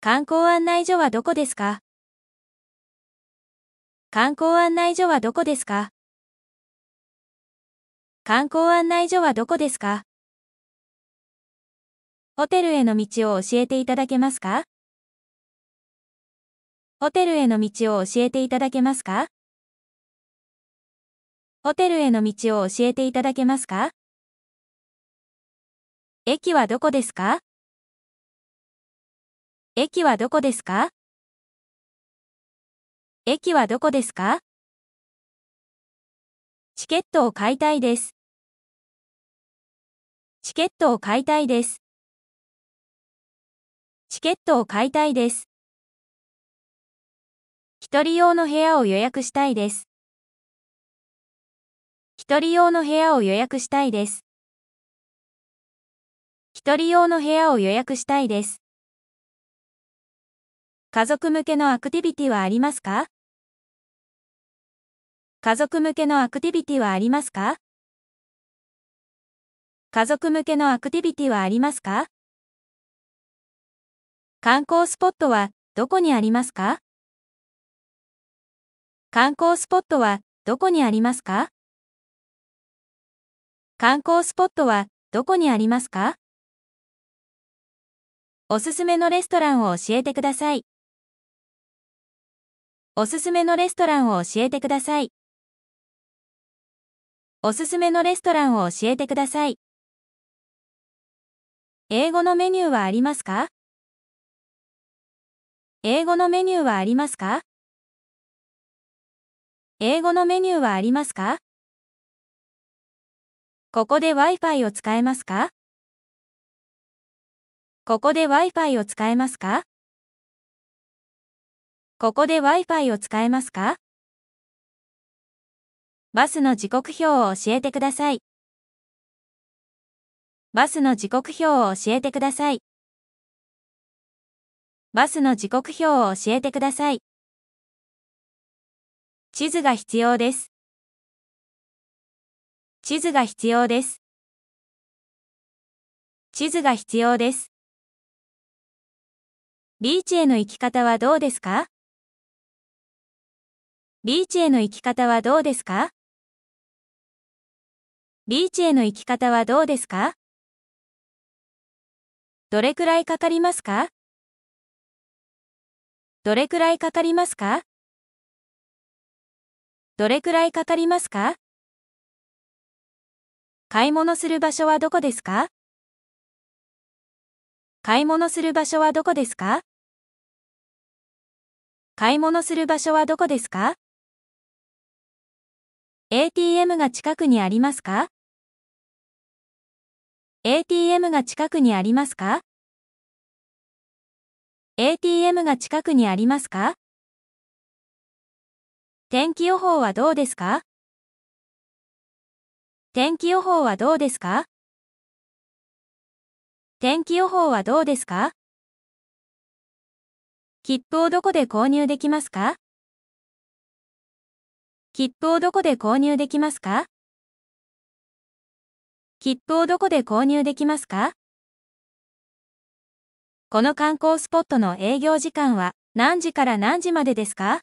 観光案内所はどこですか観光案内所はどこですか観光案内所はどこですかホテルへの道を教えていただけますかホテルへの道を教えていただけますかホテルへの道を教えていただけますか駅はどこですか駅はどこですか駅はどこですかチケットを買いたいです。チケットを買いたいです。チケットを買いたいです。一人用の部屋を予約したいです。一人用の部屋を予約したいです。一人用の部屋を予約したいです。家族向けのアクティビティはありますか家族向けのアクティビティはありますか家族向けのアクティビティはありますか観光スポットはどこにありますか観光スポットはどこにありますか観光スポットはどこにありますかおすすめのレストランを教えてください。おすすめのレストランを教えてください。おすすめのレストランを教えてください。英語のメニューはありますか英語のメニューはありますか英語のメニューはありますかここで Wi-Fi を使えますかここで Wi-Fi を使えますかここで Wi-Fi を使えますかバスの時刻表を教えてください。バスの時刻表を教えてください。バスの時刻表を教えてください。地図が必要です。地図が必要です。地図が必要です。ビーチへの行き方はどうですかリーチへの行き方はどうですかリーチへの行き方はどうですかどれくらいかかりますかどれくらいかかりますかどれくらいかかりますか買い物する場所はどこですか買い物する場所はどこですか買い物する場所はどこですか ATM が近くにありますか ?ATM が近くにありますか ?ATM が近くにありますか天気予報はどうですか天気予報はどうですか天気予報はどうですか切符をどこで購入できますか切符をどこで購入できますか切符をどこで購入できますかこの観光スポットの営業時間は何時から何時までですか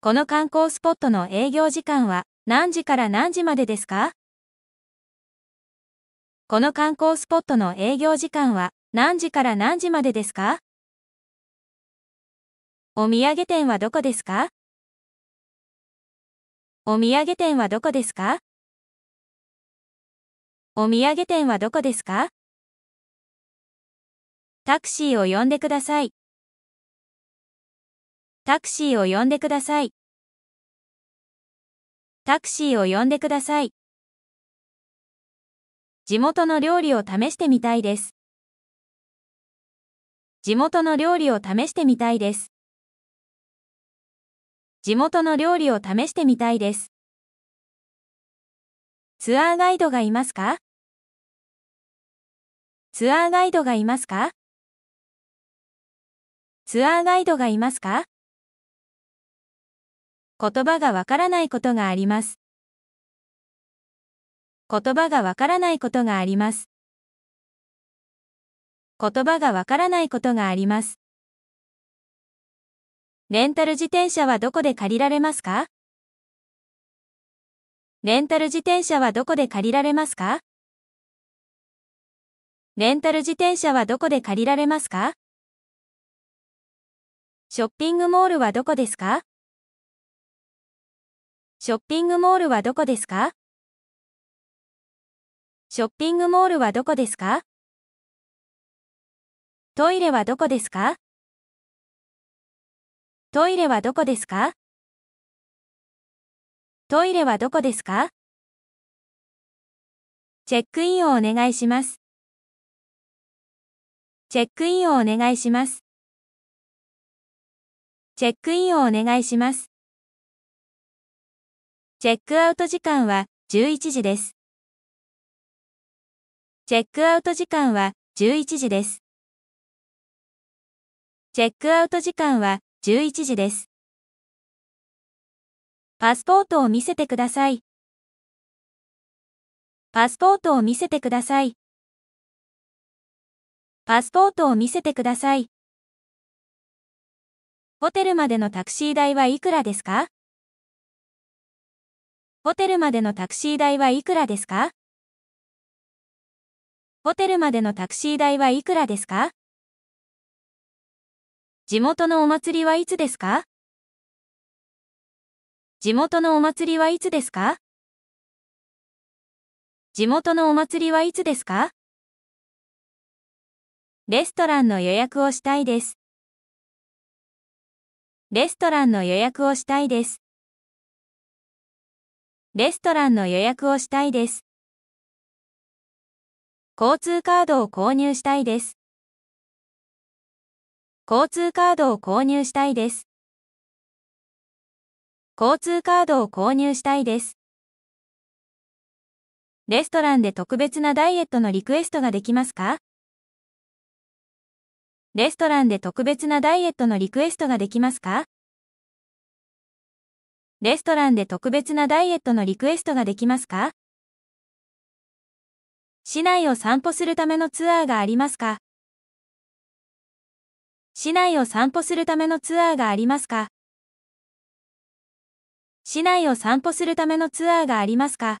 この観光スポットの営業時間は何時から何時までですかこの観光スポットの営業時間は何時から何時までですかお土産店はどこですかお土産店はどこですかお土産店はどこですかタクシーを呼んでください。タクシーを呼んでください。タクシーを呼んでください。地元の料理を試してみたいです。地元の料理を試してみたいです。地元の料理を試してみたいです。ツアーガイドがいますかツアーガイドがいますかツアーガイドがいますか言葉がわからないことがあります。言葉がわからないことがあります。言葉がわからないことがあります。レンタル自転車はどこで借りられますかレンタル自転車はどこで借りられますかレンタル自転車はどこで借りられますかショッピングモールはどこですかショッピングモールはどこですかショッピングモールはどこですかトイレはどこですかトイレはどこですかトイレはどこですかチェックインをお願いします。チェックインをお願いします。チェックインをお願いします。チェックアウト時間は11時です。チェックアウト時間は11時です。チェックアウト時間は11時です。パスポートを見せてください。パスポートを見せてください。パスポートを見せてください。ホテルまでのタクシー代はいくらですかホテルまでのタクシー代はいくらですかホテルまでのタクシー代はいくらですか地元のお祭りはいつですか地元のお祭りはいつですか地元のお祭りはいつですかレストランの予約をしたいです。レストランの予約をしたいです。レストランの予約をしたいです。交通カードを購入したいです。交通カードを購入したいです。交通カードを購入したいです。レストランで特別なダイエットのリクエストができますかレストランで特別なダイエットのリクエストができますかレストランで特別なダイエットのリクエストができますか市内を散歩するためのツアーがありますか市内を散歩するためのツアーがありますか市内を散歩するためのツアーがありますか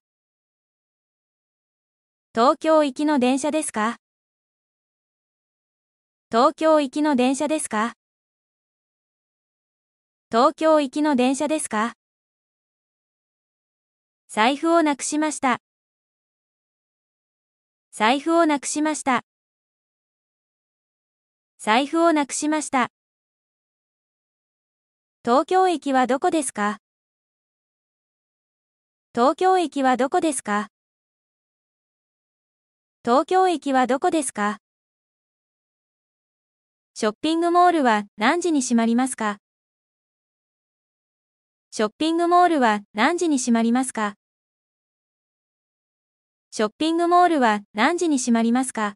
東京行きの電車ですか東京行きの電車ですか東京行きの電車ですか財布をなくしました。財布をなくしました。財布をなくしました。東京駅はどこですか東京駅はどこですか東京駅はどこですかショッピングモールは何時に閉まりますかショッピングモールは何時に閉まりますかショッピングモールは何時に閉まりますか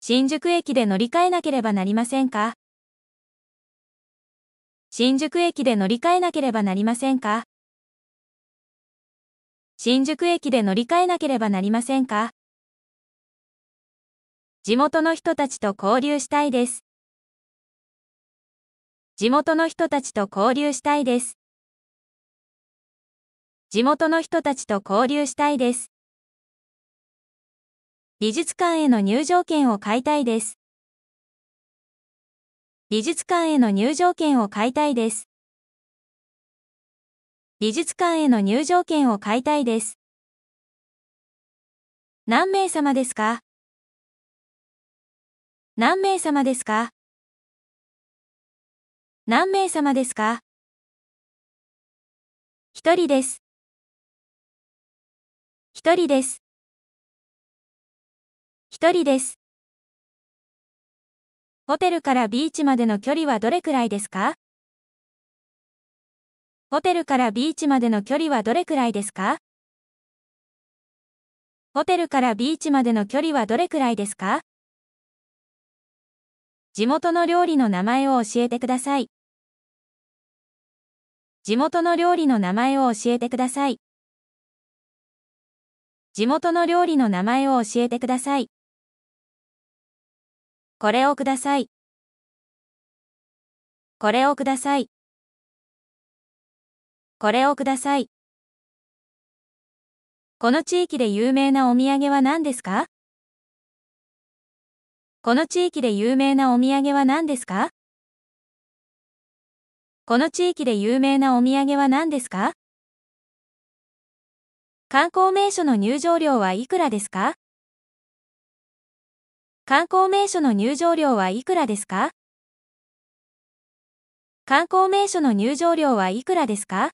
新宿駅で乗り換えなければなりませんか新宿駅で乗り換えなければなりませんか新宿駅で乗り換えなければなりませんか地元の人たちと交流したいです。地元の人たちと交流したいです。地元の人たちと交流したいです。美術館への入場券を買いたいです。美術館への入場券を買いたいです。美術館への入場券を買いたいです。何名様ですか何名様ですか何名様ですか一人です。一人です。一人です。ホテルからビーチまでの距離はどれくらいですかホテルからビーチまでの距離はどれくらいですかホテルからビーチまでの距離はどれくらいですか地元の料理の名前を教えてください。地元の料理の名前を教えてください。地元の料理の名前を教えてください。これをください。これをください。これをください。この地域で有名なお土産は何ですかこの地域で有名なお土産は何ですかこの地域で有名なお土産は何ですか観光名所の入場料はいくらですか観光名所の入場料はいくらですか観光名所の入場料はいくらですか